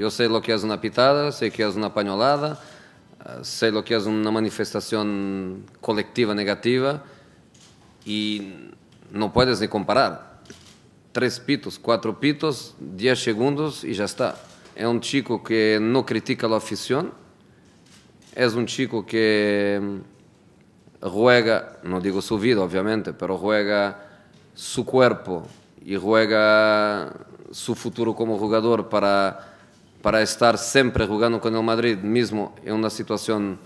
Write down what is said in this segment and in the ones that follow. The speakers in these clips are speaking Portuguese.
eu sei lo que é uma pitada, sei que é uma pañolada, sei lo que é uma manifestação colectiva negativa e não puedes nem comparar. três pitos, quatro pitos, dez segundos e já está. é um chico que não critica a afición, é um chico que ruega, não digo sua vida obviamente, pero ruega seu cuerpo e ruega seu futuro como jogador para para estar sempre jogando com o Madrid, mesmo em é uma situação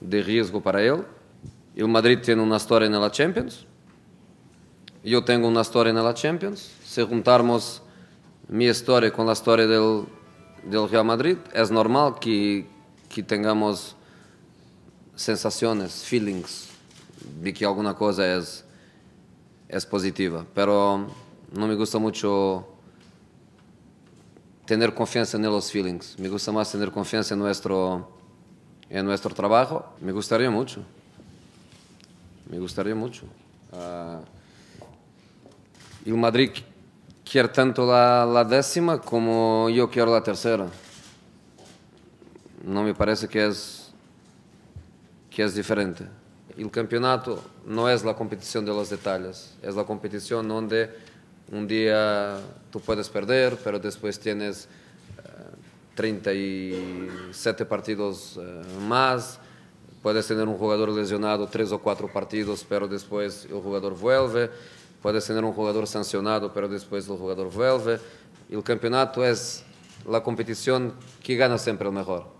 de risco para ele. O Madrid tem uma história na Champions, eu tenho uma história na Champions. Se juntarmos minha história com a história do Real Madrid, é normal que, que tenhamos sensações, feelings de que alguma coisa é, é positiva. Pero não me gusta muito tener confianza en los feelings. Me gusta más tener confianza en nuestro, en nuestro trabajo. Me gustaría mucho. Me gustaría mucho. Ah, y el Madrid quiere tanto la, décima como yo quiero la tercera. No me parece que es, que es diferente. El campeonato no es la competición de los detalles, es la competición donde un día tú puedes perder, pero después tienes 37 eh, partidos eh, más, puedes tener un jugador lesionado tres o cuatro partidos, pero después el jugador vuelve, puedes tener un jugador sancionado, pero después el jugador vuelve. Y El campeonato es la competición que gana siempre el mejor.